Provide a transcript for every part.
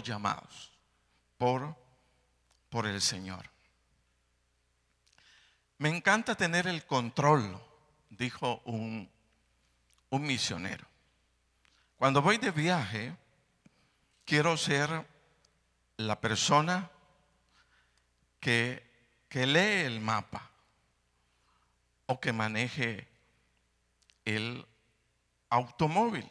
llamados por, por el Señor. Me encanta tener el control, dijo un, un misionero. Cuando voy de viaje, quiero ser la persona que, que lee el mapa o que maneje el automóvil.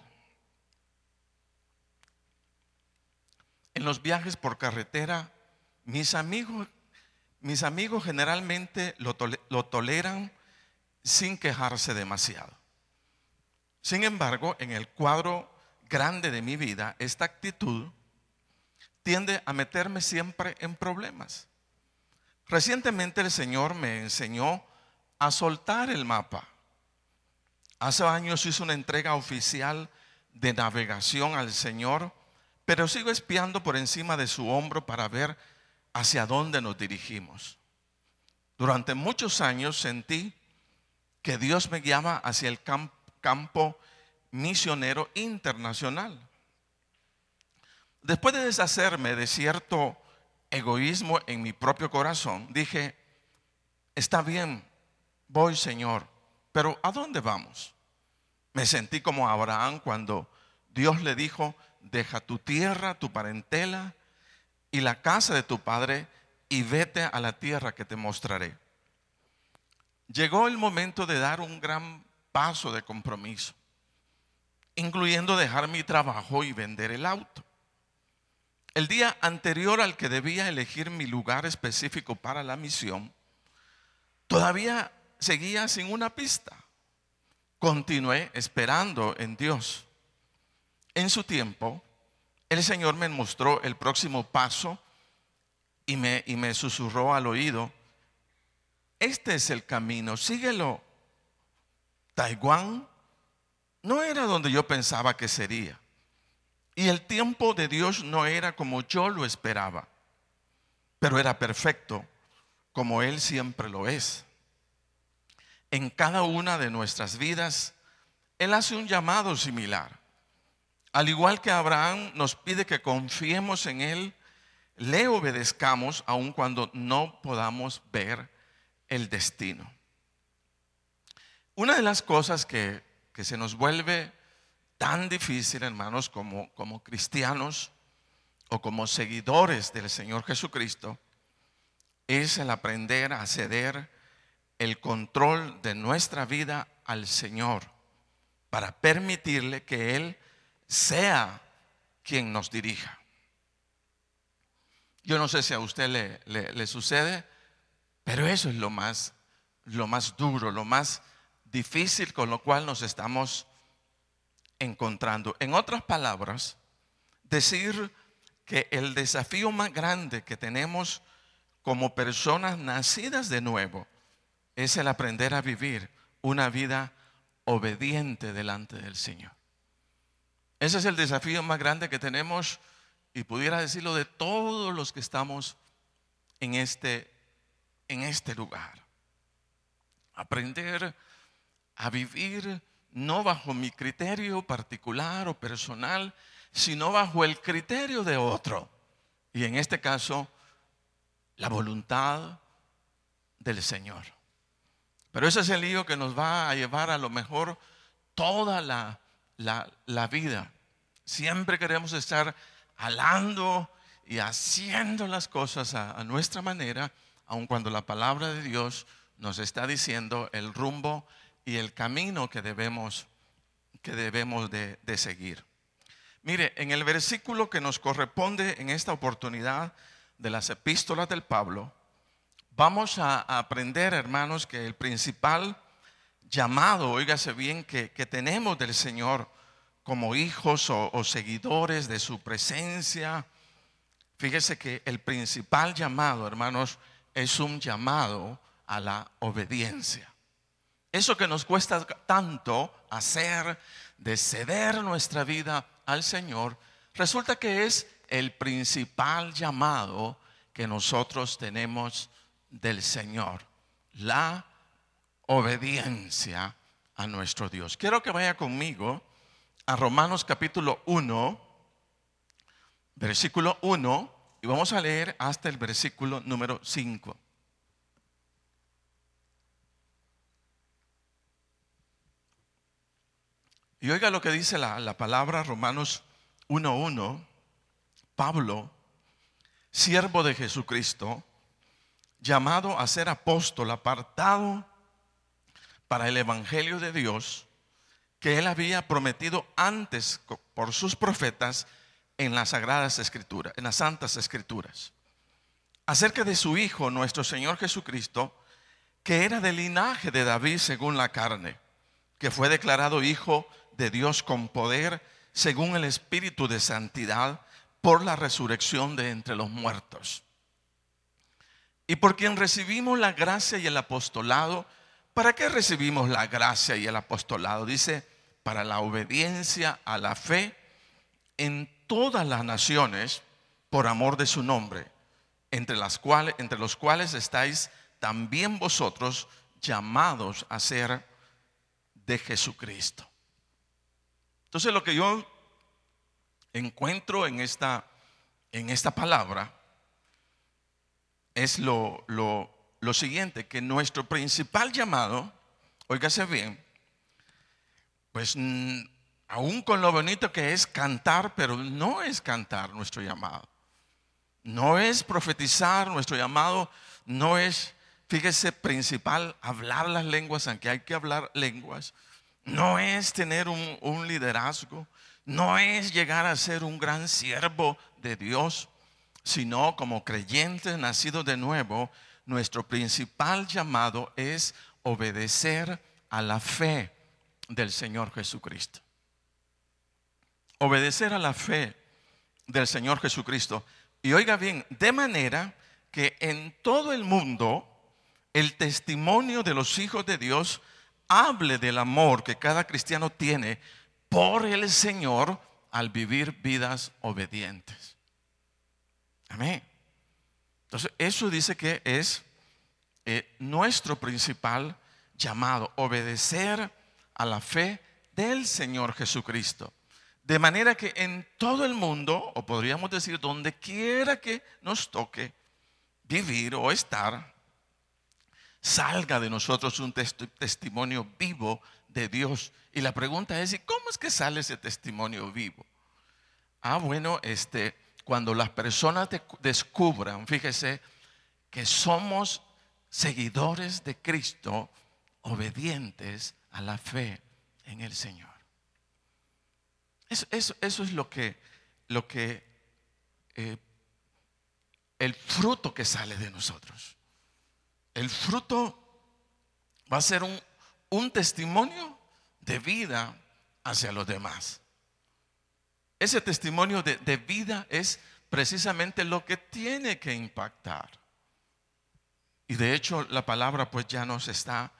en los viajes por carretera, mis amigos, mis amigos generalmente lo, toleran sin quejarse demasiado. Sin embargo, en el cuadro grande de mi vida, esta actitud tiende a meterme siempre en problemas. Recientemente el Señor me enseñó a soltar el mapa. Hace años hice una entrega oficial de navegación al Señor pero sigo espiando por encima de su hombro para ver hacia dónde nos dirigimos. Durante muchos años sentí que Dios me llama hacia el campo misionero internacional. Después de deshacerme de cierto egoísmo en mi propio corazón, dije, está bien, voy Señor, pero ¿a dónde vamos? Me sentí como Abraham cuando Dios le dijo, deja tu tierra, tu parentela y la casa de tu padre y vete a la tierra que te mostraré. Llegó el momento de dar un gran paso de compromiso, incluyendo dejar mi trabajo y vender el auto. El día anterior al que debía elegir mi lugar específico para la misión, todavía seguía sin una pista. Continué esperando en Dios. En su tiempo, el Señor me mostró el próximo paso y me, y me susurró al oído, este es el camino, síguelo. Taiwán no era donde yo pensaba que sería. Y el tiempo de Dios no era como yo lo esperaba, pero era perfecto, como Él siempre lo es. En cada una de nuestras vidas, Él hace un llamado similar. Al igual que Abraham nos pide que confiemos en Él, le obedezcamos aun cuando no podamos ver el destino. Una de las cosas que, se nos vuelve tan difícil, hermanos, como, como cristianos o como seguidores del Señor Jesucristo, es el aprender a ceder el control de nuestra vida al Señor para permitirle que Él sea quien nos dirija. Yo no sé si a usted le, sucede, pero eso es lo más, lo más duro, lo más difícil con lo cual nos estamos encontrando. En otras palabras, decir que el desafío más grande que tenemos como personas nacidas de nuevo es el aprender a vivir una vida obediente delante del Señor. Ese es el desafío más grande que tenemos y pudiera decirlo de todos los que estamos en este, en este lugar. Aprender a vivir no bajo mi criterio particular o personal, sino bajo el criterio de otro. Y en este caso, la voluntad del Señor. Pero ese es el lío que nos va a llevar a lo mejor toda la la, vida. Siempre queremos estar alando y haciendo las cosas a, nuestra manera, aun cuando la palabra de Dios nos está diciendo el rumbo y el camino que debemos, que debemos de, seguir. Mire, en el versículo que nos corresponde en esta oportunidad de las epístolas del Pablo, vamos a, aprender, hermanos, que el principal llamado, oígase bien, que, que tenemos del Señor como hijos o, seguidores de su presencia. Fíjese que el principal llamado, hermanos, es un llamado a la obediencia. Eso que nos cuesta tanto hacer, de ceder nuestra vida al Señor, resulta que es el principal llamado que nosotros tenemos del Señor, la obediencia a nuestro Dios. Quiero que vaya conmigo Romanos capítulo 1, versículo 1, y vamos a leer hasta el versículo número 5. Y oiga lo que dice la, la palabra Romanos 1.1, Pablo, siervo de Jesucristo, llamado a ser apóstol, apartado para el Evangelio de Dios, que él había prometido antes por sus profetas en las sagradas escrituras, en las santas escrituras. Acerca de su hijo, nuestro Señor Jesucristo, que era del linaje de David según la carne, que fue declarado hijo de Dios con poder según el espíritu de santidad por la resurrección de entre los muertos. Y por quien recibimos la gracia y el apostolado ¿Para qué recibimos la gracia y el apostolado? Dice, para la obediencia a la fe en todas las naciones por amor de su nombre, entre, las cuales, entre los cuales estáis también vosotros llamados a ser de Jesucristo. Entonces lo que yo encuentro en esta, en esta palabra es lo, lo, lo siguiente, que nuestro principal llamado, oígase bien, pues mm, aún con lo bonito que es cantar, pero no es cantar nuestro llamado. No es profetizar nuestro llamado, no es, fíjese, principal hablar las lenguas, aunque hay que hablar lenguas. No es tener un, liderazgo, no es llegar a ser un gran siervo de Dios, sino como creyentes nacido de nuevo, nuestro principal llamado es obedecer a la fe del Señor Jesucristo. Obedecer a la fe del Señor Jesucristo. Y oiga bien, de manera que en todo el mundo el testimonio de los hijos de Dios hable del amor que cada cristiano tiene por el Señor al vivir vidas obedientes. Amén. Entonces, eso dice que es eh, nuestro principal llamado, obedecer a la fe del Señor Jesucristo. De manera que en todo el mundo, o podríamos decir donde quiera que nos toque vivir o estar, salga de nosotros un testimonio vivo de Dios. Y la pregunta es, ¿y cómo es que sale ese testimonio vivo? Ah, bueno, este, cuando las personas descubran, fíjese, que somos seguidores de Cristo, obedientes a la fe en el Señor. Eso, es lo que, lo que eh, el fruto que sale de nosotros. El fruto va a ser un, un testimonio de vida hacia los demás. Ese testimonio de, vida es precisamente lo que tiene que impactar. Y de hecho la palabra pues ya nos está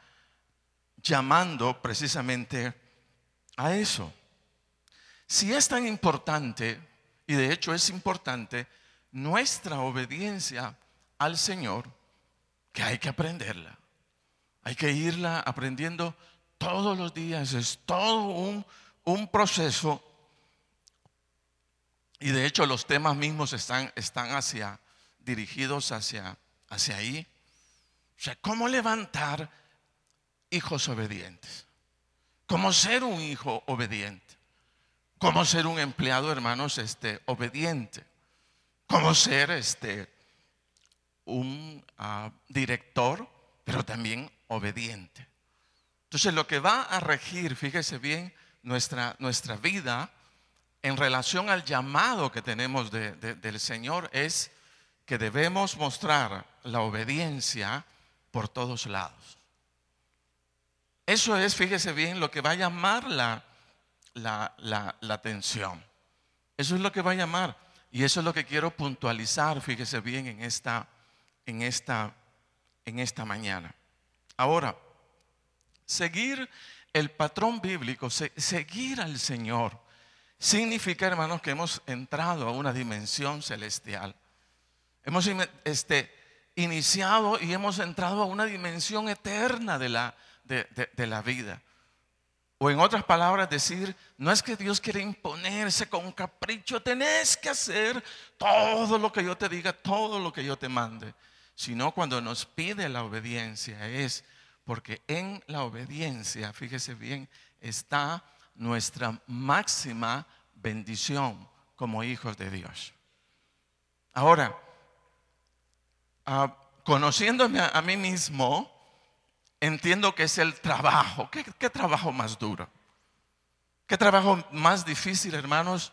llamando precisamente a eso. Si es tan importante, y de hecho es importante, nuestra obediencia al Señor, que hay que aprenderla. Hay que irla aprendiendo todos los días. Es todo un, un proceso y de hecho los temas mismos están, están hacia, dirigidos hacia, hacia ahí. O sea, ¿cómo levantar hijos obedientes? ¿Cómo ser un hijo obediente? ¿Cómo ser un empleado, hermanos, este, obediente? ¿Cómo ser este, un ah, director, pero también obediente? Entonces, lo que va a regir, fíjese bien, nuestra, nuestra vida en relación al llamado que tenemos del Señor es que debemos mostrar la obediencia por todos lados. Eso es, fíjese bien, lo que va a llamar la, la, atención. Eso es lo que va a llamar. Y eso es lo que quiero puntualizar, fíjese bien, en esta, en esta, en esta mañana. Ahora, seguir el patrón bíblico, seguir al Señor Significa, hermanos, que hemos entrado a una dimensión celestial. Hemos este, iniciado y hemos entrado a una dimensión eterna de la, de, la vida. O en otras palabras, decir, no es que Dios quiere imponerse con capricho, tenés que hacer todo lo que yo te diga, todo lo que yo te mande, sino cuando nos pide la obediencia es porque en la obediencia, fíjese bien, está nuestra máxima bendición como hijos de Dios. Ahora, ah, conociéndome a, mí mismo, entiendo que es el trabajo. ¿Qué, trabajo más duro? ¿Qué trabajo más difícil, hermanos,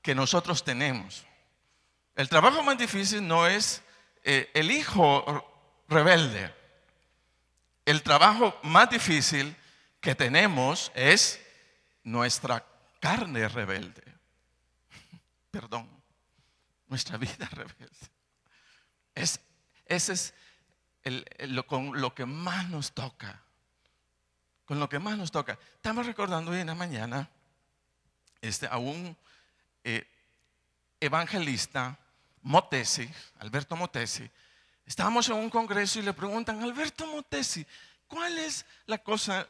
que nosotros tenemos? El trabajo más difícil no es eh, el hijo rebelde. El trabajo más difícil que tenemos es nuestra carne rebelde. Perdón, nuestra vida es rebelde. Es, ese es lo, con lo que más nos toca. Con lo que más nos toca. Estamos recordando hoy en la mañana este, a un eh, evangelista, Motesi, Alberto Motesi. Estábamos en un congreso y le preguntan, Alberto Motesi, ¿cuál es la cosa,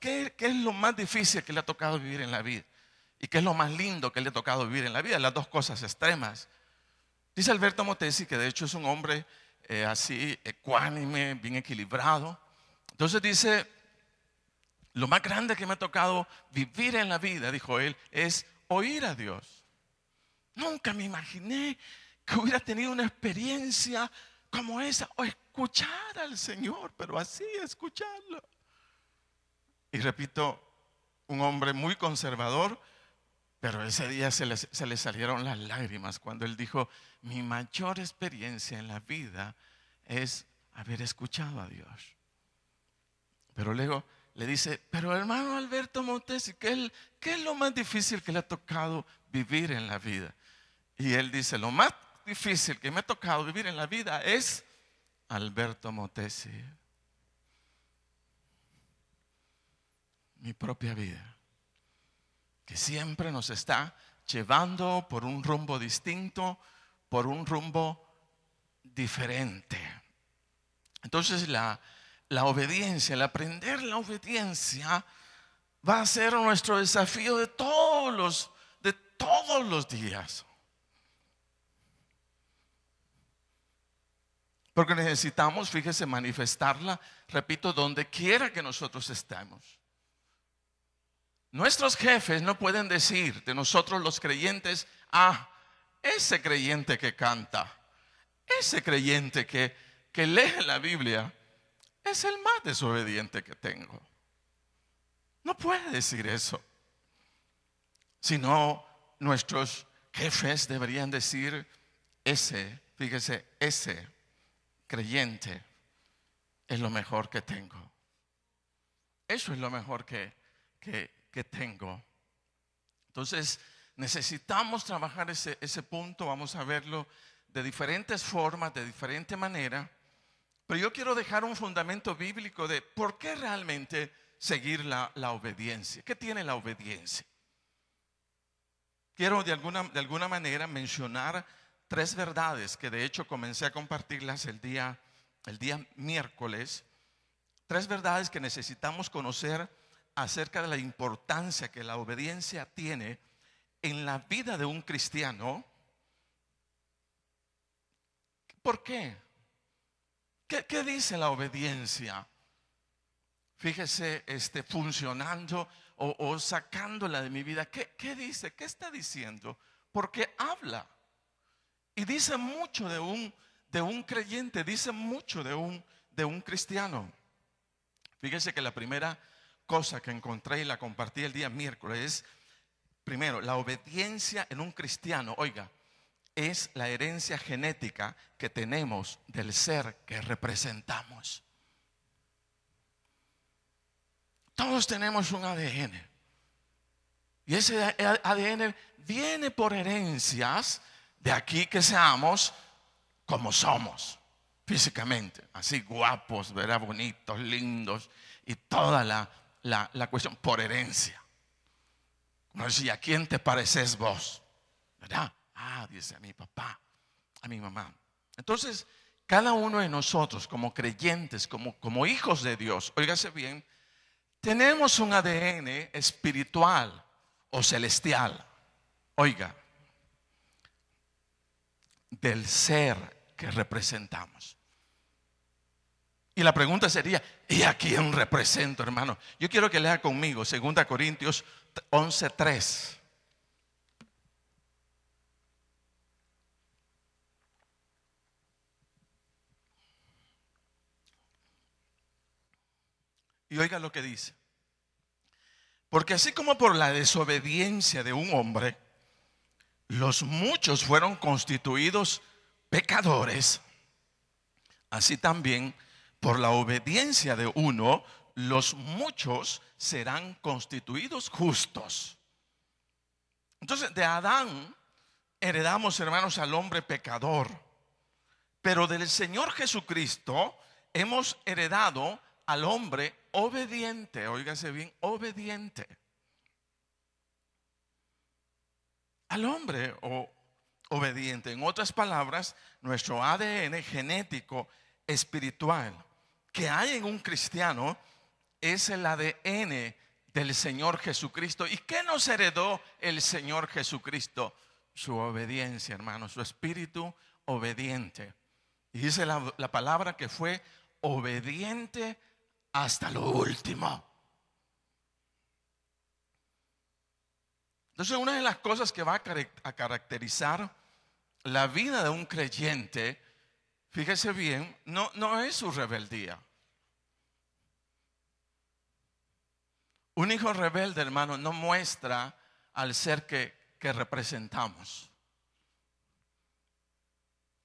¿Qué, es lo más difícil que le ha tocado vivir en la vida? ¿Y qué es lo más lindo que le ha tocado vivir en la vida? Las dos cosas extremas. Dice Alberto Motesi, que de hecho es un hombre eh, así ecuánime, bien equilibrado. Entonces dice, lo más grande que me ha tocado vivir en la vida, dijo él, es oír a Dios. Nunca me imaginé que hubiera tenido una experiencia como esa, o escuchar al Señor, pero así escucharlo. Y repito, un hombre muy conservador, pero ese día se le salieron las lágrimas cuando él dijo, mi mayor experiencia en la vida es haber escuchado a Dios. Pero luego le dice, pero hermano Alberto Montesi, ¿qué es, es lo más difícil que le ha tocado vivir en la vida? Y él dice, lo más difícil que me ha tocado vivir en la vida es Alberto Motesi. mi propia vida, que siempre nos está llevando por un rumbo distinto, por un rumbo diferente. Entonces la, la obediencia, el aprender la obediencia va a ser nuestro desafío de todos los, de todos los días. Porque necesitamos, fíjese, manifestarla, repito, donde quiera que nosotros estemos. Nuestros jefes no pueden decir de nosotros los creyentes, ah, ese creyente que canta, ese creyente que, que lee la Biblia, es el más desobediente que tengo. No puede decir eso. Sino nuestros jefes deberían decir, ese, fíjese, ese creyente es lo mejor que tengo. Eso es lo mejor que, que, tengo. Entonces, necesitamos trabajar ese, ese punto, vamos a verlo de diferentes formas, de diferente manera, pero yo quiero dejar un fundamento bíblico de por qué realmente seguir la, obediencia. ¿Qué tiene la obediencia? Quiero de alguna, de alguna manera mencionar tres verdades que de hecho comencé a compartirlas el día, el día miércoles, tres verdades que necesitamos conocer acerca de la importancia que la obediencia tiene en la vida de un cristiano. ¿Por qué? ¿Qué, dice la obediencia? Fíjese, este, funcionando o, sacándola de mi vida. ¿Qué, ¿Qué dice? ¿Qué está diciendo? Porque habla. Y dice mucho de un, de un creyente, dice mucho de un, de un cristiano. Fíjese que la primera cosa que encontré y la compartí el día miércoles es, primero, la obediencia en un cristiano, oiga, es la herencia genética que tenemos del ser que representamos. Todos tenemos un ADN. Y ese ADN viene por herencias de aquí que seamos como somos físicamente, así guapos, verá, bonitos, lindos y toda la la, cuestión por herencia. Como decía, ¿a quién te pareces vos? ¿Verdad? Ah, dice a mi papá, a mi mamá. Entonces, cada uno de nosotros, como creyentes, como, como hijos de Dios, óigase bien, tenemos un ADN espiritual o celestial. Oiga, del ser que representamos. Y la pregunta sería, ¿y a quién represento, hermano? Yo quiero que lea conmigo 2 Corintios 11:3. Y oiga lo que dice. Porque así como por la desobediencia de un hombre, los muchos fueron constituidos pecadores, así también por la obediencia de uno, los muchos serán constituidos justos. Entonces, de Adán heredamos, hermanos, al hombre pecador, pero del Señor Jesucristo hemos heredado al hombre obediente, óigase bien, obediente. Al hombre o obediente. En otras palabras, nuestro ADN genético espiritual que hay en un cristiano es el ADN del Señor Jesucristo. ¿Y qué nos heredó el Señor Jesucristo? Su obediencia, hermano, su espíritu obediente. Y dice la, la palabra que fue obediente hasta lo último. Entonces, una de las cosas que va a caracterizar la vida de un creyente, fíjese bien, no, no es su rebeldía. Un hijo rebelde, hermano, no muestra al ser que, representamos.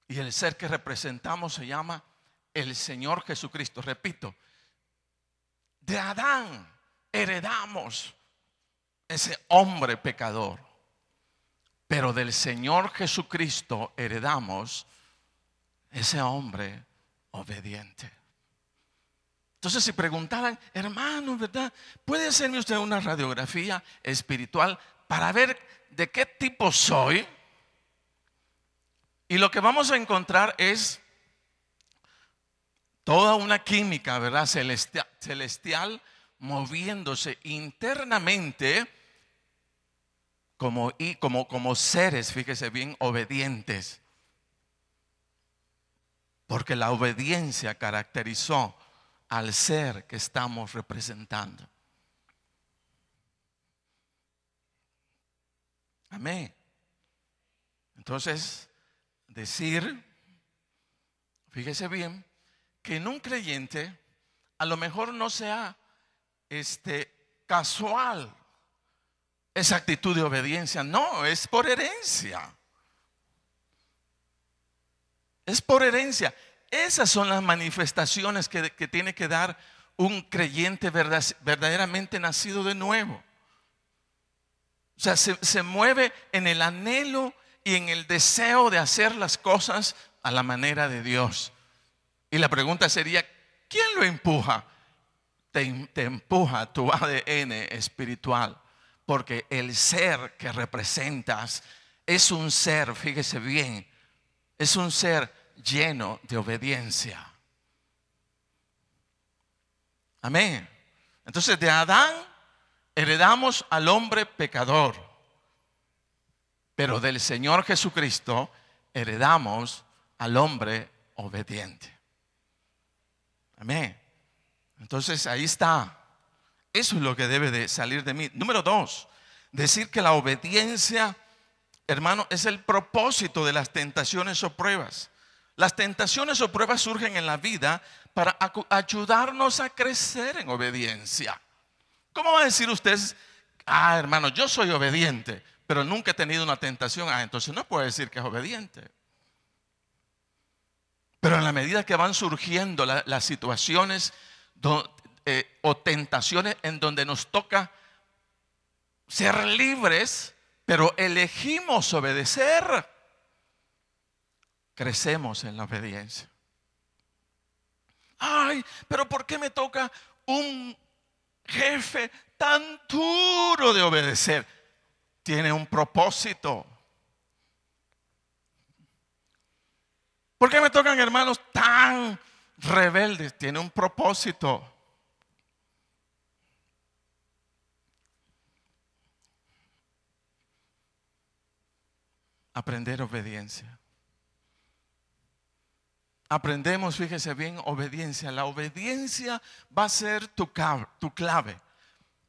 Y el ser que representamos se llama el Señor Jesucristo. Repito, de Adán heredamos ese hombre pecador, pero del Señor Jesucristo heredamos ese hombre obediente. Entonces, si preguntaban hermano, ¿verdad? ¿Puede hacerme usted una radiografía espiritual para ver de qué tipo soy? Y lo que vamos a encontrar es toda una química, ¿verdad? Celestial, moviéndose internamente como, como, como seres, fíjese bien, obedientes. Porque la obediencia caracterizó al ser que estamos representando. Amén. Entonces, decir, fíjese bien, que en un creyente a lo mejor no sea este casual esa actitud de obediencia, no, es por herencia. Es por herencia. Esas son las manifestaciones que, tiene que dar un creyente verdaderamente nacido de nuevo. O sea, se, mueve en el anhelo y en el deseo de hacer las cosas a la manera de Dios. Y la pregunta sería, ¿quién lo empuja? te, empuja tu ADN espiritual, porque el ser que representas es un ser, fíjese bien, es un ser lleno de obediencia. Amén. Entonces de Adán heredamos al hombre pecador, pero del Señor Jesucristo heredamos al hombre obediente. Amén. Entonces ahí está. Eso es lo que debe de salir de mí. Número dos, decir que la obediencia, hermano, es el propósito de las tentaciones o pruebas. Las tentaciones o pruebas surgen en la vida para ayudarnos a crecer en obediencia. ¿Cómo va a decir usted, ah, hermano, yo soy obediente, pero nunca he tenido una tentación? Ah, entonces no puede decir que es obediente. Pero en la medida que van surgiendo las situaciones eh, o tentaciones en donde nos toca ser libres, pero elegimos obedecer crecemos en la obediencia. Ay, pero ¿por qué me toca un jefe tan duro de obedecer? Tiene un propósito. ¿Por qué me tocan hermanos tan rebeldes? Tiene un propósito. Aprender obediencia aprendemos, fíjese bien, obediencia. La obediencia va a ser tu, tu clave.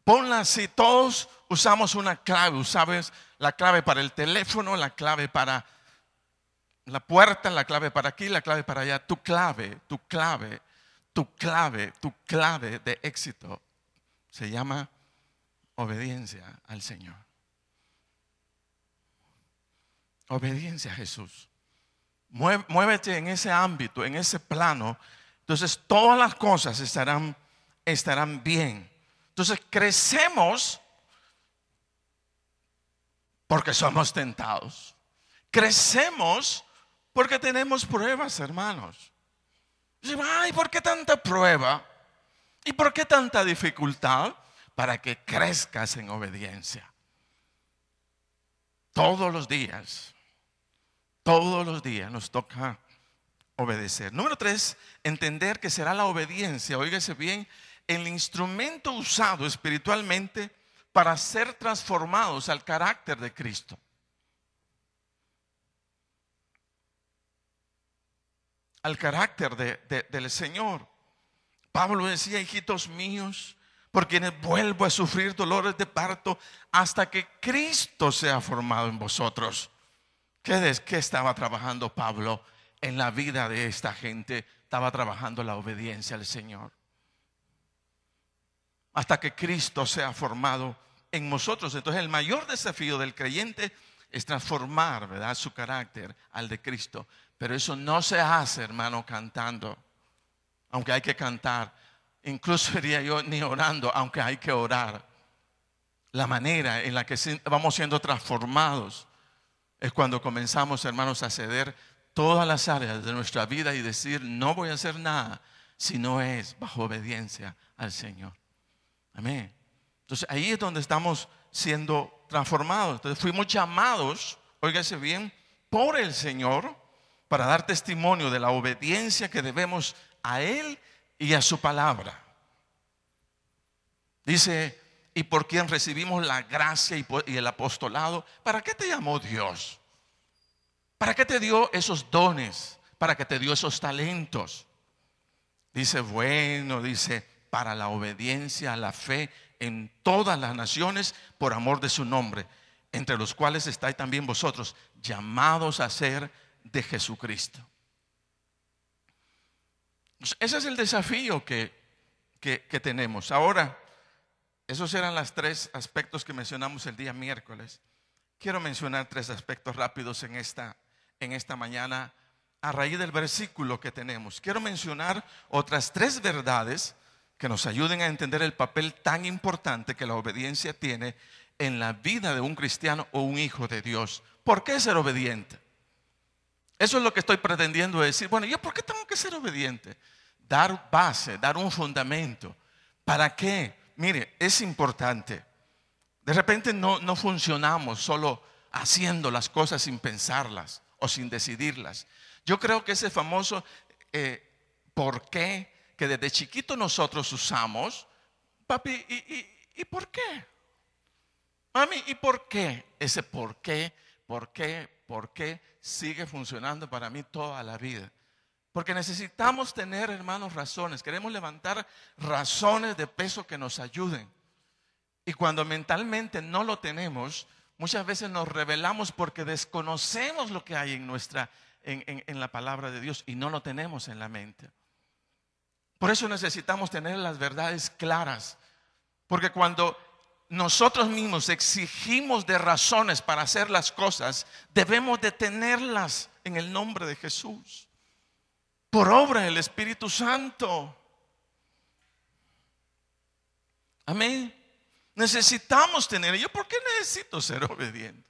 Ponla así, todos usamos una clave, ¿sabes? La clave para el teléfono, la clave para la puerta, la clave para aquí, la clave para allá. Tu clave, tu clave, tu clave, tu clave de éxito se llama obediencia al Señor. Obediencia a Jesús muévete en ese ámbito, en ese plano, entonces todas las cosas estarán, estarán bien. Entonces crecemos porque somos tentados. Crecemos porque tenemos pruebas, hermanos. Ay, ¿por qué tanta prueba? ¿Y por qué tanta dificultad? Para que crezcas en obediencia. Todos los días todos los días nos toca obedecer. Número tres, entender que será la obediencia, oígase bien, el instrumento usado espiritualmente para ser transformados al carácter de Cristo. Al carácter del Señor. Pablo decía, hijitos míos, por quienes vuelvo a sufrir dolores de parto hasta que Cristo sea formado en vosotros. ¿Qué, estaba trabajando Pablo en la vida de esta gente? Estaba trabajando la obediencia al Señor. Hasta que Cristo sea formado en nosotros. Entonces el mayor desafío del creyente es transformar, ¿verdad? Su carácter al de Cristo. Pero eso no se hace, hermano, cantando. Aunque hay que cantar. Incluso diría yo, ni orando, aunque hay que orar. La manera en la que vamos siendo transformados es cuando comenzamos, hermanos, a ceder todas las áreas de nuestra vida y decir, no voy a hacer nada si no es bajo obediencia al Señor. Amén. Entonces ahí es donde estamos siendo transformados. Entonces fuimos llamados, óigase bien, por el Señor para dar testimonio de la obediencia que debemos a Él y a su palabra. Dice y por quien recibimos la gracia y, el apostolado. ¿Para qué te llamó Dios? ¿Para qué te dio esos dones? ¿Para qué te dio esos talentos? Dice, bueno, dice, para la obediencia a la fe en todas las naciones por amor de su nombre, entre los cuales estáis también vosotros, llamados a ser de Jesucristo. Pues ese es el desafío que, que tenemos. Ahora, esos eran los tres aspectos que mencionamos el día miércoles. Quiero mencionar tres aspectos rápidos en esta, en esta mañana a raíz del versículo que tenemos. Quiero mencionar otras tres verdades que nos ayuden a entender el papel tan importante que la obediencia tiene en la vida de un cristiano o un hijo de Dios. ¿Por qué ser obediente? Eso es lo que estoy pretendiendo decir. Bueno, ¿yo por qué tengo que ser obediente? Dar base, dar un fundamento. ¿Para qué? mire, es importante. De repente no, funcionamos solo haciendo las cosas sin pensarlas o sin decidirlas. Yo creo que ese famoso eh, por qué que desde chiquito nosotros usamos, papi, ¿y, y por qué? Mami, ¿y por qué? Ese por qué, por qué, por qué sigue funcionando para mí toda la vida. Porque necesitamos tener, hermanos, razones. Queremos levantar razones de peso que nos ayuden. Y cuando mentalmente no lo tenemos, muchas veces nos revelamos porque desconocemos lo que hay en nuestra, la palabra de Dios y no lo tenemos en la mente. Por eso necesitamos tener las verdades claras. Porque cuando nosotros mismos exigimos de razones para hacer las cosas, debemos de tenerlas en el nombre de Jesús por obra del Espíritu Santo. Amén. Necesitamos tener. ¿Yo por qué necesito ser obediente?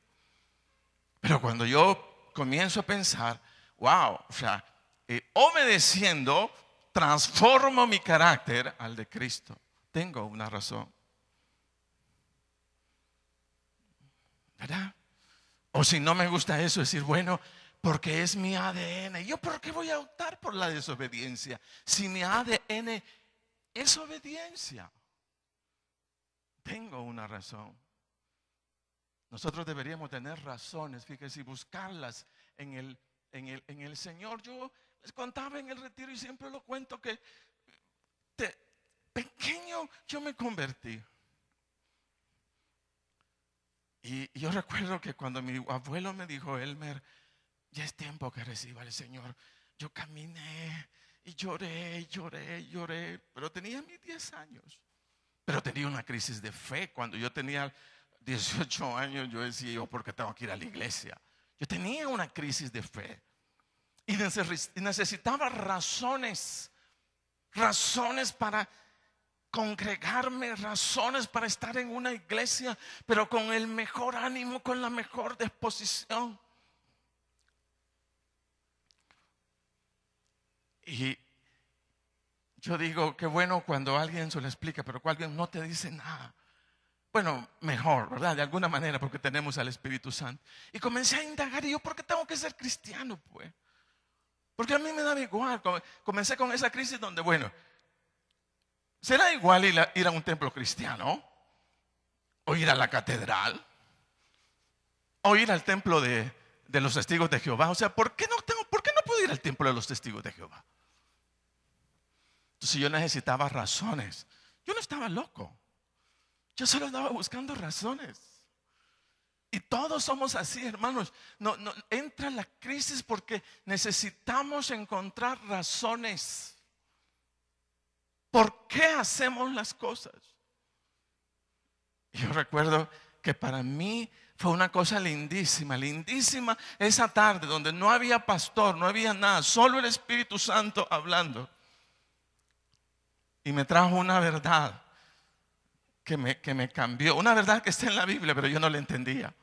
Pero cuando yo comienzo a pensar, wow, o sea, eh, obedeciendo, transformo mi carácter al de Cristo. Tengo una razón. ¿Verdad? O si no me gusta eso, decir, bueno, porque es mi ADN. yo, ¿por qué voy a optar por la desobediencia? Si mi ADN es obediencia. Tengo una razón. Nosotros deberíamos tener razones, fíjense, y buscarlas en el, en el, en el Señor. Yo les contaba en el retiro y siempre lo cuento que de pequeño yo me convertí. Y yo recuerdo que cuando mi abuelo me dijo, Elmer, ya es tiempo que reciba el Señor. Yo caminé y lloré, lloré, lloré, pero tenía mis 10 años. Pero tenía una crisis de fe. Cuando yo tenía 18 años, yo decía, yo, oh, ¿por qué tengo que ir a la iglesia? Yo tenía una crisis de fe. Y necesitaba razones, razones para congregarme, razones para estar en una iglesia, pero con el mejor ánimo, con la mejor disposición. Y yo digo, qué bueno cuando alguien se lo explica, pero cuando alguien no te dice nada. Bueno, mejor, ¿verdad? De alguna manera, porque tenemos al Espíritu Santo. Y comencé a indagar, y yo, ¿por qué tengo que ser cristiano, pues? Porque a mí me daba igual. Comencé con esa crisis donde, bueno, ¿será igual ir a, un templo cristiano? ¿O ir a la catedral? ¿O ir al templo de, de los testigos de Jehová? O sea, ¿por qué no tengo, por qué no puedo ir al templo de los testigos de Jehová? Si yo necesitaba razones. Yo no estaba loco. Yo solo andaba buscando razones. Y todos somos así, hermanos. No, no, entra la crisis porque necesitamos encontrar razones. ¿Por qué hacemos las cosas? Yo recuerdo que para mí fue una cosa lindísima, lindísima esa tarde donde no había pastor, no había nada, solo el Espíritu Santo hablando y me trajo una verdad que me, que me cambió. Una verdad que está en la Biblia, pero yo no la entendía.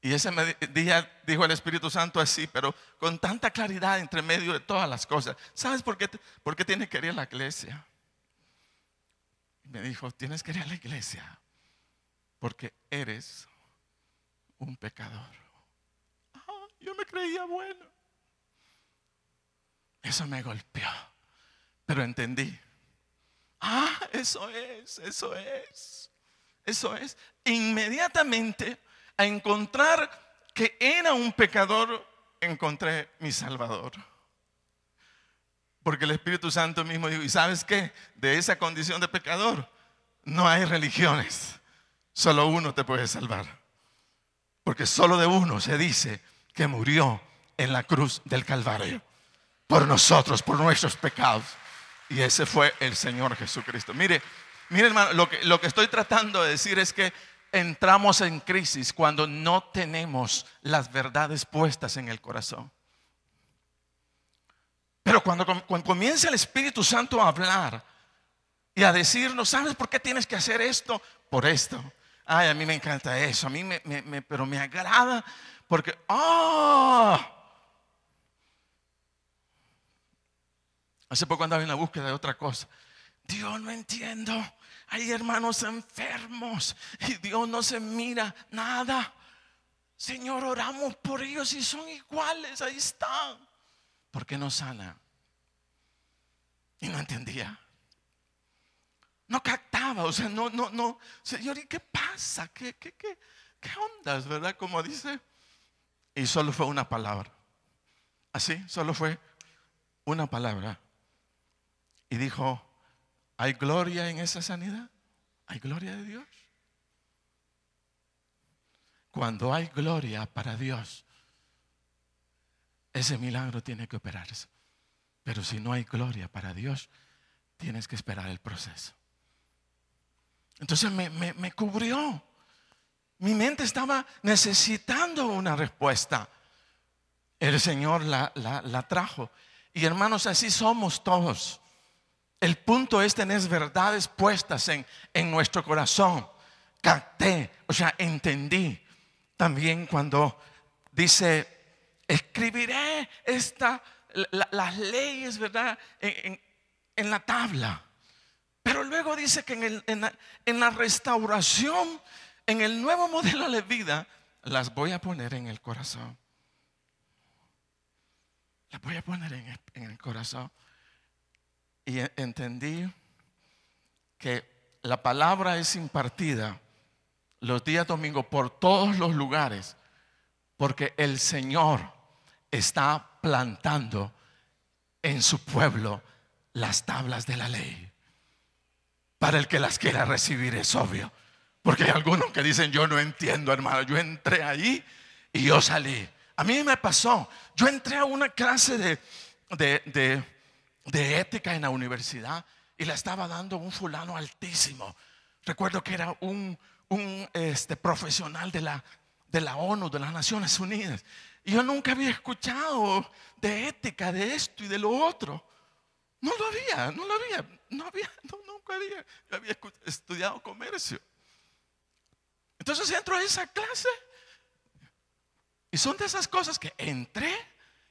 Y ese día dijo el Espíritu Santo así, pero con tanta claridad entre medio de todas las cosas. ¿Sabes por qué, por qué tienes que ir a la iglesia? Me dijo, tienes que ir a la iglesia porque eres un pecador. Ah, yo me creía bueno. Eso me golpeó. Pero entendí. Ah, eso es, eso es, eso es. Inmediatamente a encontrar que era un pecador, encontré mi Salvador. Porque el Espíritu Santo mismo dijo, ¿y sabes qué? De esa condición de pecador no hay religiones. Solo uno te puede salvar. Porque solo de uno se dice que murió en la cruz del Calvario. Por nosotros, por nuestros pecados. Y ese fue el Señor Jesucristo. Mire, mire hermano, lo que, lo que estoy tratando de decir es que entramos en crisis cuando no tenemos las verdades puestas en el corazón. Pero cuando, cuando comienza el Espíritu Santo a hablar y a decirnos, ¿sabes por qué tienes que hacer esto? Por esto. Ay, a mí me encanta eso, a mí me, me pero me agrada porque, ¡oh! Hace poco andaba en la búsqueda de otra cosa. Dios no entiendo. Hay hermanos enfermos y Dios no se mira nada. Señor, oramos por ellos y son iguales, ahí están. ¿Por qué no sana? Y no entendía. No captaba, o sea, no, no, no. Señor, ¿y qué pasa? ¿Qué, qué, qué ondas, verdad? Como dice. Y solo fue una palabra. Así, solo fue una palabra y dijo, ¿hay gloria en esa sanidad? ¿Hay gloria de Dios? Cuando hay gloria para Dios, ese milagro tiene que operarse. Pero si no hay gloria para Dios, tienes que esperar el proceso. Entonces me, cubrió. Mi mente estaba necesitando una respuesta. El Señor la trajo. Y hermanos, así somos todos. El punto es tener verdades puestas en, nuestro corazón. Capté, o sea, entendí. También cuando dice, escribiré esta, las leyes, ¿verdad? En, la tabla. Pero luego dice que en la restauración, en el nuevo modelo de vida, las voy a poner en el corazón. Las voy a poner en en el, corazón y entendí que la palabra es impartida los días domingos por todos los lugares, porque el Señor está plantando en su pueblo las tablas de la ley. Para el que las quiera recibir es obvio, porque hay algunos que dicen, yo no entiendo hermano, yo entré ahí y yo salí. A mí me pasó, yo entré a una clase de, de de ética en la universidad y la estaba dando un fulano altísimo. Recuerdo que era un, este, profesional de la, de la ONU, de las Naciones Unidas. Y yo nunca había escuchado de ética, de esto y de lo otro. No lo había, no lo había, no había, nunca había. había estudiado comercio. Entonces entro a esa clase y son de esas cosas que entré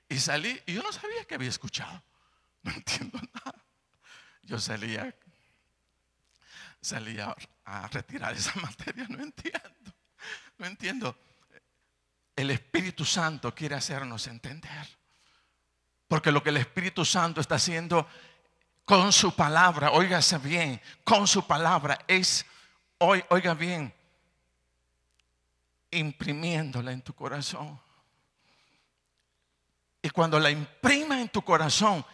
y salí y yo no sabía que había escuchado. no entiendo nada. Yo salía, salía a retirar esa materia, no entiendo, no entiendo. El Espíritu Santo quiere hacernos entender. Porque lo que el Espíritu Santo está haciendo con su palabra, óigase bien, con su palabra es, Hoy... oiga bien, imprimiéndola en tu corazón. Y cuando la imprima en tu corazón,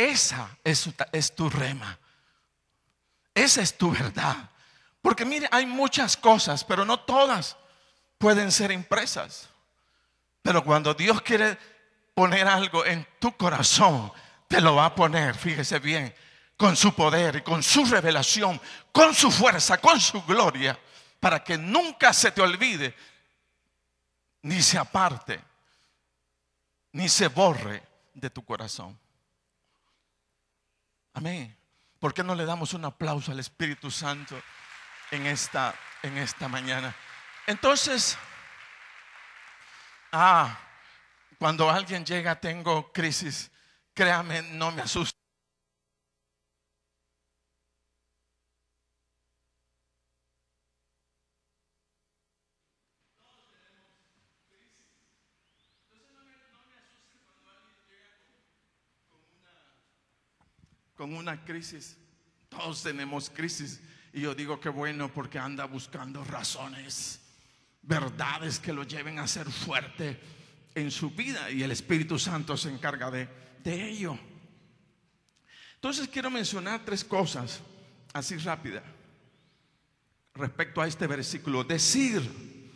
esa es, tu rema. Esa es tu verdad. Porque mire, hay muchas cosas, pero no todas pueden ser impresas. Pero cuando Dios quiere poner algo en tu corazón, te lo va a poner, fíjese bien, con su poder, y con su revelación, con su fuerza, con su gloria, para que nunca se te olvide, ni se aparte, ni se borre de tu corazón. Amén. ¿Por qué no le damos un aplauso al Espíritu Santo en esta, en esta mañana? Entonces, ah, cuando alguien llega, tengo crisis, créame, no me asusta. con una crisis. Todos tenemos crisis. Y yo digo que bueno porque anda buscando razones, verdades que lo lleven a ser fuerte en su vida. Y el Espíritu Santo se encarga de, de ello. Entonces quiero mencionar tres cosas así rápida respecto a este versículo. Decir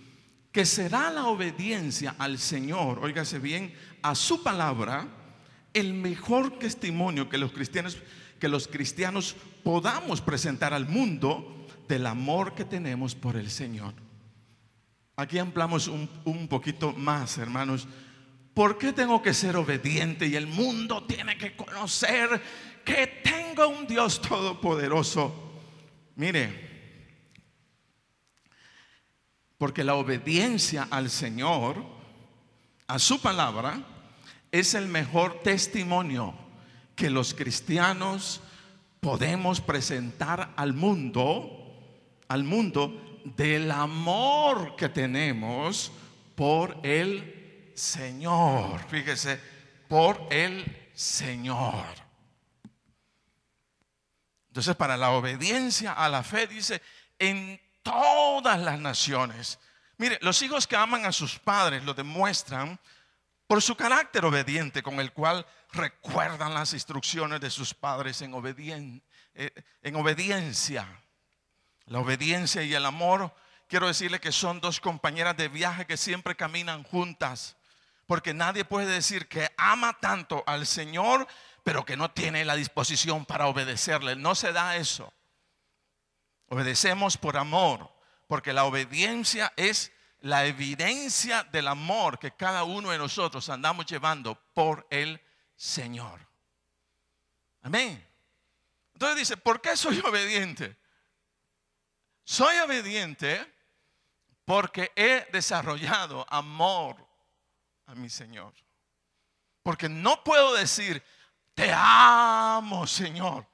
que será la obediencia al Señor, óigase bien, a su palabra el mejor testimonio que los cristianos, que los cristianos podamos presentar al mundo del amor que tenemos por el Señor. Aquí ampliamos un, un poquito más, hermanos. ¿Por qué tengo que ser obediente y el mundo tiene que conocer que tengo un Dios todopoderoso? Mire, porque la obediencia al Señor, a su palabra, es el mejor testimonio que los cristianos podemos presentar al mundo, al mundo del amor que tenemos por el Señor. Fíjese, por el Señor. Entonces, para la obediencia a la fe, dice, en todas las naciones. Mire, los hijos que aman a sus padres lo demuestran por su carácter obediente con el cual recuerdan las instrucciones de sus padres eh, en, obediencia. La obediencia y el amor, quiero decirle que son dos compañeras de viaje que siempre caminan juntas, porque nadie puede decir que ama tanto al Señor, pero que no tiene la disposición para obedecerle. No se da eso. Obedecemos por amor, porque la obediencia es la evidencia del amor que cada uno de nosotros andamos llevando por el Señor. Amén. Entonces dice, ¿por qué soy obediente? Soy obediente porque he desarrollado amor a mi Señor. Porque no puedo decir, te amo Señor,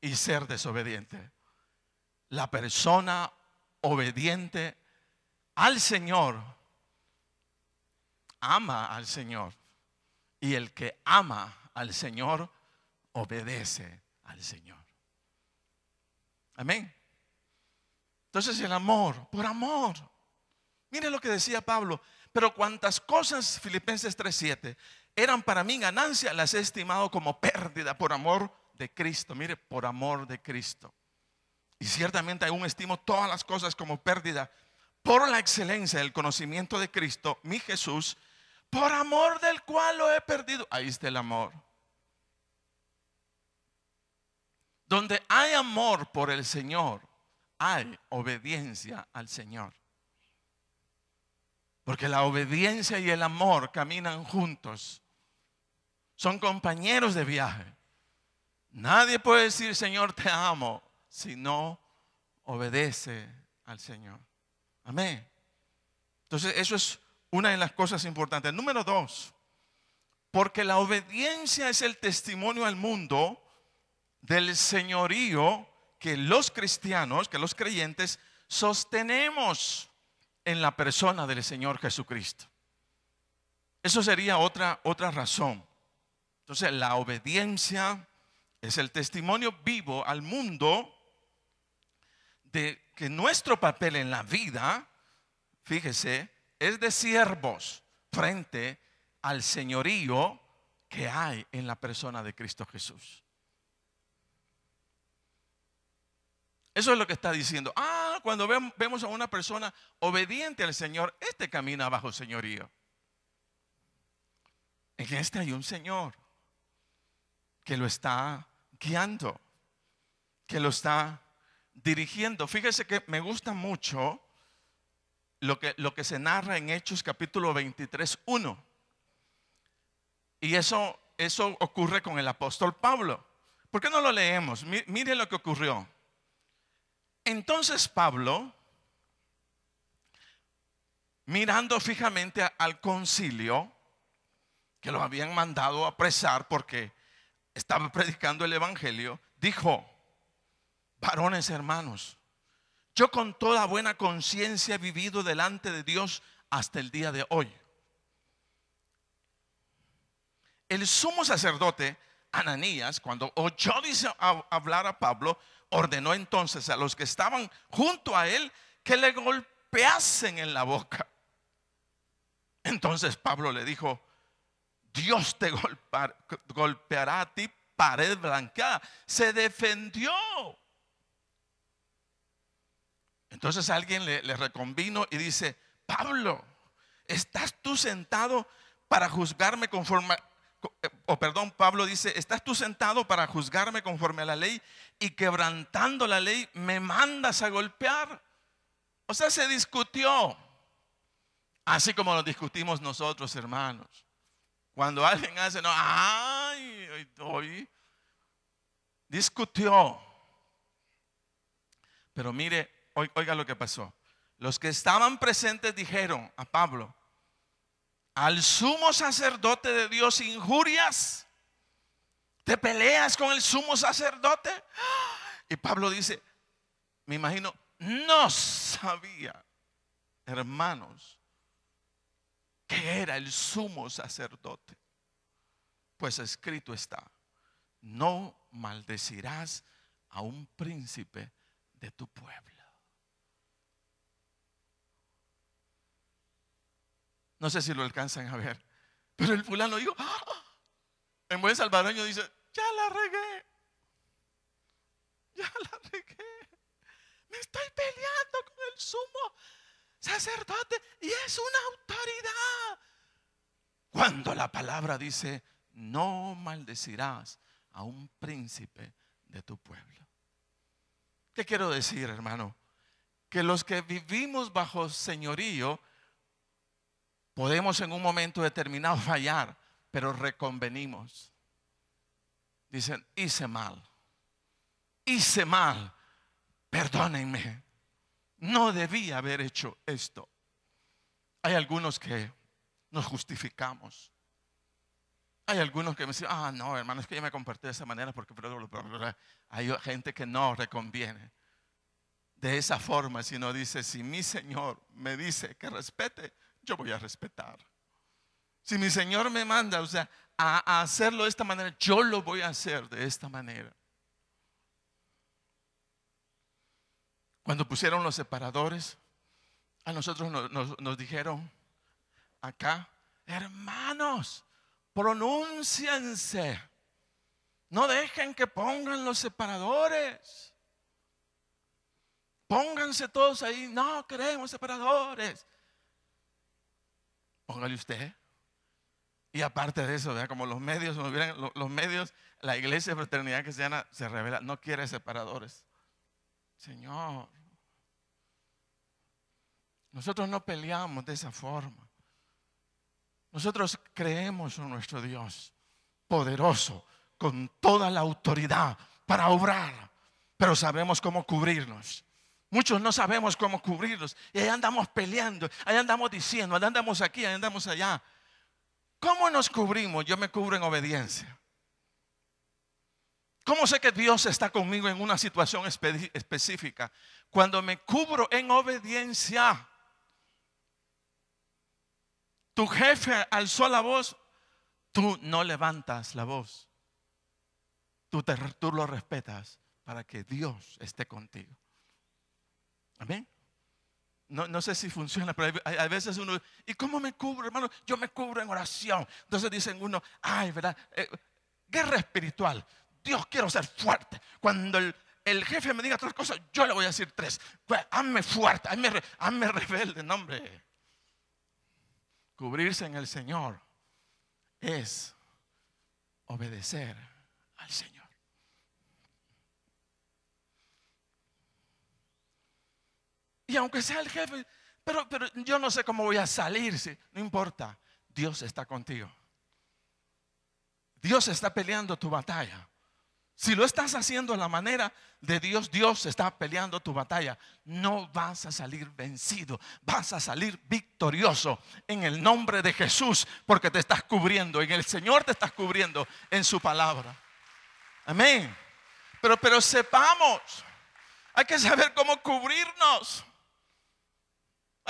y ser desobediente. La persona obediente al Señor ama al Señor. Y el que ama al Señor obedece al Señor. Amén. Entonces el amor, por amor. Mire lo que decía Pablo. Pero cuantas cosas, Filipenses 3:7, eran para mí ganancia, las he estimado como pérdida por amor de Cristo. Mire, por amor de Cristo. Y ciertamente aún estimo todas las cosas como pérdida por la excelencia del conocimiento de Cristo, mi Jesús, por amor del cual lo he perdido. Ahí está el amor. Donde hay amor por el Señor, hay obediencia al Señor. Porque la obediencia y el amor caminan juntos. Son compañeros de viaje. Nadie puede decir, Señor, te amo, si no obedece al Señor. Amén. Entonces, eso es una de las cosas importantes. Número dos, porque la obediencia es el testimonio al mundo del señorío que los cristianos, que los creyentes, sostenemos en la persona del Señor Jesucristo. Eso sería otra, otra razón. Entonces, la obediencia es el testimonio vivo al mundo de que nuestro papel en la vida, fíjese, es de siervos frente al señorío que hay en la persona de Cristo Jesús. Eso es lo que está diciendo. Ah, cuando vemos a una persona obediente al Señor, este camina bajo señorío. En este hay un Señor que lo está guiando, que lo está dirigiendo. Fíjese que me gusta mucho lo que, lo que se narra en Hechos capítulo 23, 1. Y eso, eso ocurre con el apóstol Pablo. ¿Por qué no lo leemos? Mire lo que ocurrió. Entonces Pablo, mirando fijamente al concilio, que lo habían mandado a apresar porque estaba predicando el Evangelio, dijo, Varones hermanos, yo con toda buena conciencia he vivido delante de Dios hasta el día de hoy. El sumo sacerdote Ananías, cuando oyó dice hablar a Pablo, ordenó entonces a los que estaban junto a él que le golpeasen en la boca. Entonces Pablo le dijo, Dios te golpeará a ti pared blanqueada. Se defendió entonces alguien le, recombino y dice, Pablo, ¿estás tú sentado para juzgarme conforme, eh, o perdón, Pablo dice, ¿estás tú sentado para juzgarme conforme a la ley y quebrantando la ley me mandas a golpear? O sea, se discutió, así como lo discutimos nosotros, hermanos. Cuando alguien hace, no, ay, hoy discutió. Pero mire, oiga lo que pasó. Los que estaban presentes dijeron a Pablo, al sumo sacerdote de Dios injurias, te peleas con el sumo sacerdote. Y Pablo dice, me imagino, no sabía, hermanos, que era el sumo sacerdote. Pues escrito está, no maldecirás a un príncipe de tu pueblo. No sé si lo alcanzan a ver. Pero el fulano dijo, ah, ah". en buen salvadoreño dice, ya la regué. Ya la regué. Me estoy peleando con el sumo sacerdote y es una autoridad. Cuando la palabra dice, no maldecirás a un príncipe de tu pueblo. ¿Qué quiero decir, hermano? Que los que vivimos bajo señorío Podemos en un momento determinado fallar, pero reconvenimos. Dicen, hice mal, hice mal, perdónenme, no debía haber hecho esto. Hay algunos que nos justificamos. Hay algunos que me dicen, ah, no, hermano, es que yo me compartí de esa manera porque hay gente que no reconviene de esa forma, sino dice, si mi Señor me dice que respete, yo voy a respetar. Si mi Señor me manda, o sea, a, hacerlo de esta manera, yo lo voy a hacer de esta manera. Cuando pusieron los separadores, a nosotros nos, dijeron acá, hermanos, pronúnciense. No dejen que pongan los separadores. Pónganse todos ahí. No queremos separadores usted. Y aparte de eso, como los medios, los medios, la iglesia fraternidad cristiana se revela, no quiere separadores. Señor, nosotros no peleamos de esa forma. Nosotros creemos en nuestro Dios poderoso, con toda la autoridad para obrar, pero sabemos cómo cubrirnos. Muchos no sabemos cómo cubrirlos. Y ahí andamos peleando, ahí andamos diciendo, ahí andamos aquí, ahí andamos allá. ¿Cómo nos cubrimos? Yo me cubro en obediencia. ¿Cómo sé que Dios está conmigo en una situación específica? Cuando me cubro en obediencia. Tu jefe alzó la voz, tú no levantas la voz. tú lo respetas para que Dios esté contigo. Amén. No, sé si funciona, pero hay, veces uno, ¿y cómo me cubro, hermano? Yo me cubro en oración. Entonces dicen uno, ay, ¿verdad? Eh, guerra espiritual. Dios quiero ser fuerte. Cuando el, jefe me diga tres cosas, yo le voy a decir tres. Pues, hazme fuerte, hazme, hazme rebelde, nombre. Cubrirse en el Señor es obedecer al Señor. Y aunque sea el jefe, pero, pero yo no sé cómo voy a salir, no importa, Dios está contigo. Dios está peleando tu batalla. Si lo estás haciendo a la manera de Dios, Dios está peleando tu batalla. No vas a salir vencido, vas a salir victorioso en el nombre de Jesús, porque te estás cubriendo, en el Señor te estás cubriendo en su palabra. Amén. Pero, pero sepamos, hay que saber cómo cubrirnos.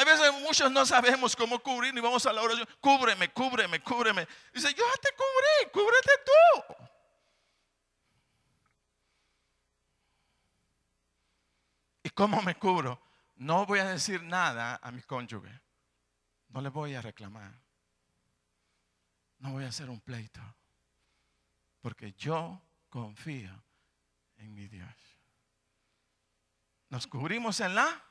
A veces muchos no sabemos cómo cubrir ni vamos a la oración, cúbreme, cúbreme, cúbreme. Dice, yo te cubrí, cúbrete tú. ¿Y cómo me cubro? No voy a decir nada a mi cónyuge. No le voy a reclamar. No voy a hacer un pleito. Porque yo confío en mi Dios. Nos cubrimos en la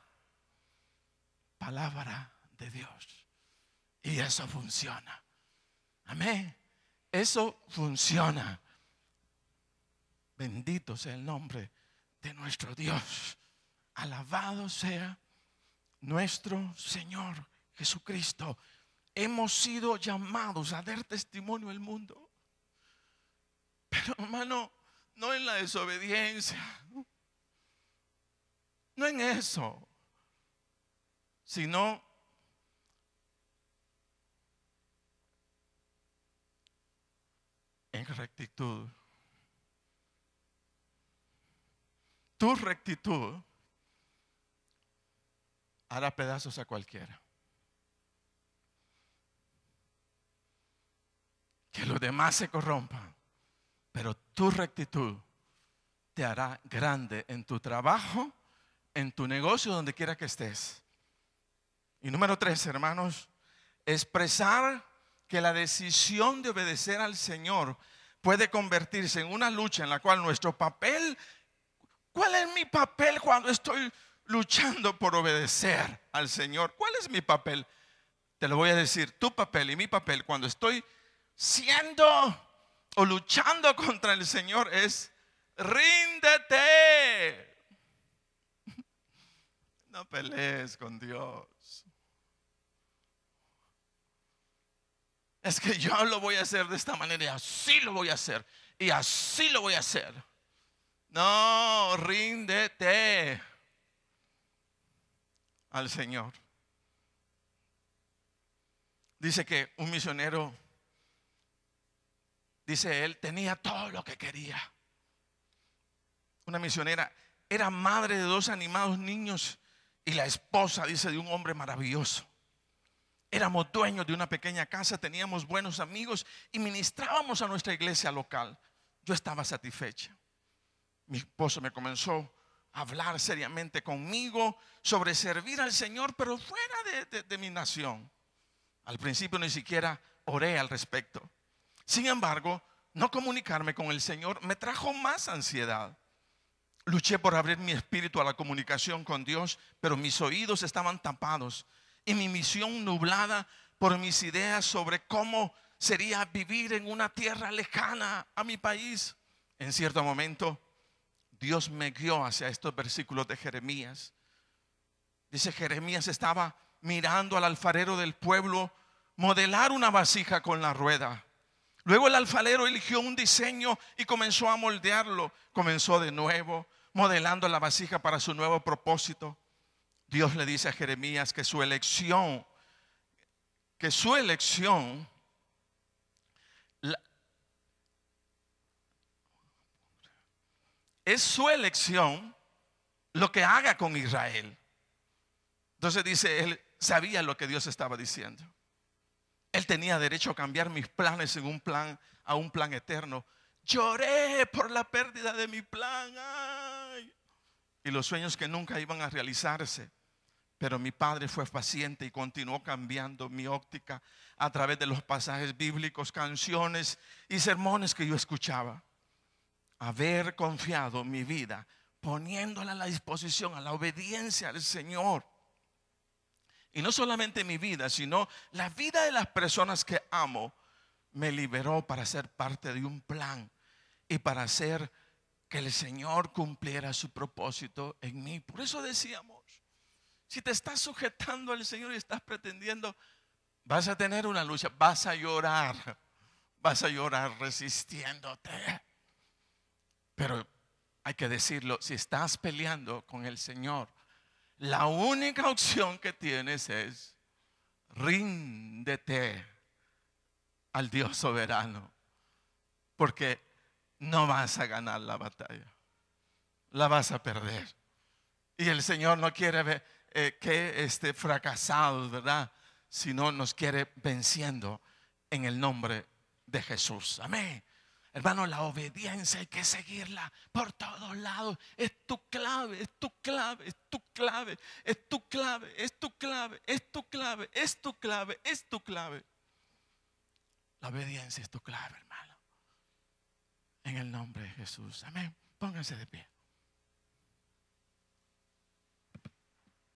palabra de Dios. Y eso funciona. Amén. Eso funciona. Bendito sea el nombre de nuestro Dios. Alabado sea nuestro Señor Jesucristo. Hemos sido llamados a dar testimonio al mundo. Pero hermano, no en la desobediencia. No en eso sino en rectitud. Tu rectitud hará pedazos a cualquiera. Que los demás se corrompan, pero tu rectitud te hará grande en tu trabajo, en tu negocio, donde quiera que estés. Y número tres, hermanos, expresar que la decisión de obedecer al Señor puede convertirse en una lucha en la cual nuestro papel, ¿cuál es mi papel cuando estoy luchando por obedecer al Señor? ¿Cuál es mi papel? Te lo voy a decir, tu papel y mi papel cuando estoy siendo o luchando contra el Señor es ríndete. No pelees con Dios. es que yo lo voy a hacer de esta manera y así lo voy a hacer y así lo voy a hacer. No, ríndete al Señor. Dice que un misionero, dice él, tenía todo lo que quería. Una misionera era madre de dos animados niños y la esposa, dice, de un hombre maravilloso. Éramos dueños de una pequeña casa, teníamos buenos amigos y ministrábamos a nuestra iglesia local. Yo estaba satisfecha. Mi esposo me comenzó a hablar seriamente conmigo sobre servir al Señor, pero fuera de, mi nación. Al principio ni siquiera oré al respecto. Sin embargo, no comunicarme con el Señor me trajo más ansiedad. Luché por abrir mi espíritu a la comunicación con Dios, pero mis oídos estaban tapados y mi misión nublada por mis ideas sobre cómo sería vivir en una tierra lejana a mi país. En cierto momento, Dios me guió hacia estos versículos de Jeremías. Dice, Jeremías estaba mirando al alfarero del pueblo modelar una vasija con la rueda. Luego el alfarero eligió un diseño y comenzó a moldearlo. Comenzó de nuevo modelando la vasija para su nuevo propósito. Dios le dice a Jeremías que su elección, que su elección, es su elección lo que haga con Israel. Entonces dice, él sabía lo que Dios estaba diciendo. Él tenía derecho a cambiar mis planes en un plan a un plan eterno. Lloré por la pérdida de mi plan. Y los sueños que nunca iban a realizarse. Pero mi padre fue paciente y continuó cambiando mi óptica a través de los pasajes bíblicos, canciones y sermones que yo escuchaba. Haber confiado mi vida, poniéndola a la disposición, a la obediencia al Señor. Y no solamente mi vida, sino la vida de las personas que amo, me liberó para ser parte de un plan y para hacer que el Señor cumpliera su propósito en mí. Por eso decíamos si te estás sujetando al Señor y estás pretendiendo, vas a tener una lucha, vas a llorar, vas a llorar resistiéndote. Pero hay que decirlo, si estás peleando con el Señor, la única opción que tienes es ríndete al Dios soberano, porque no vas a ganar la batalla, la vas a perder. Y el Señor no quiere ver, eh, que esté fracasado ¿verdad? Si no nos quiere venciendo en el nombre de Jesús. Amén. Hermano, la obediencia hay que seguirla por todos lados. Es tu clave, es tu clave, es tu clave, es tu clave, es tu clave, es tu clave, es tu clave, es tu clave. La obediencia es tu clave, hermano. En el nombre de Jesús. Amén. Pónganse de pie.